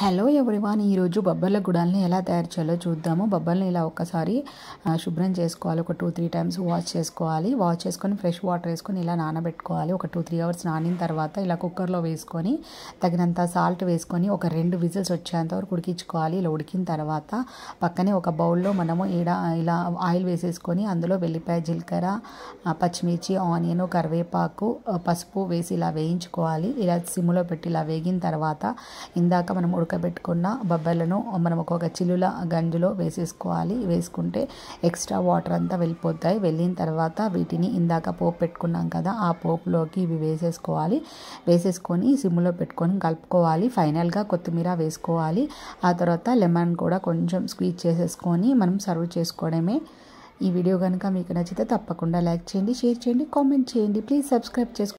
hello everyone ఈరోజు బొబ్బర్ల గుడాలని ఎలా తయారు చేయాలో చూద్దాము బొబ్బర్ని ఇలా ఒకసారి శుభ్రం చేసుకోవాలి ఒక టూ త్రీ టైమ్స్ వాష్ చేసుకోవాలి వాష్ చేసుకొని ఫ్రెష్ వాటర్ వేసుకొని ఇలా నానబెట్టుకోవాలి ఒక టూ త్రీ అవర్స్ నానిన తర్వాత ఇలా కుక్కర్లో వేసుకొని తగినంత సాల్ట్ వేసుకొని ఒక రెండు విజిల్స్ వచ్చేంత వరకు ఉడికించుకోవాలి ఇలా ఉడికిన తర్వాత పక్కనే ఒక బౌల్లో మనము ఈడ ఇలా ఆయిల్ వేసేసుకొని అందులో వెల్లిపాయ జీలకర్ర పచ్చిమిర్చి ఆనియన్ కరివేపాకు పసుపు వేసి ఇలా వేయించుకోవాలి ఇలా సిమ్లో పెట్టి ఇలా వేగిన తర్వాత ఇందాక మనం ఉడకబెట్టుకున్న బొబ్బలను మనం ఒక చిల్లుల గంజులో వేసేసుకోవాలి వేసుకుంటే ఎక్స్ట్రా వాటర్ అంతా వెళ్ళిపోతాయి వెళ్ళిన తర్వాత వీటిని ఇందాక పోపు పెట్టుకున్నాం కదా ఆ పోపులోకి ఇవి వేసేసుకోవాలి వేసేసుకొని సిమ్లో పెట్టుకొని కలుపుకోవాలి ఫైనల్గా కొత్తిమీర వేసుకోవాలి ఆ తర్వాత లెమన్ కూడా కొంచెం స్క్వీచ్ చేసేసుకొని మనం సర్వ్ చేసుకోవడమే ఈ వీడియో కనుక మీకు నచ్చితే తప్పకుండా లైక్ చేయండి షేర్ చేయండి కామెంట్ చేయండి ప్లీజ్ సబ్స్క్రైబ్ చేసుకోండి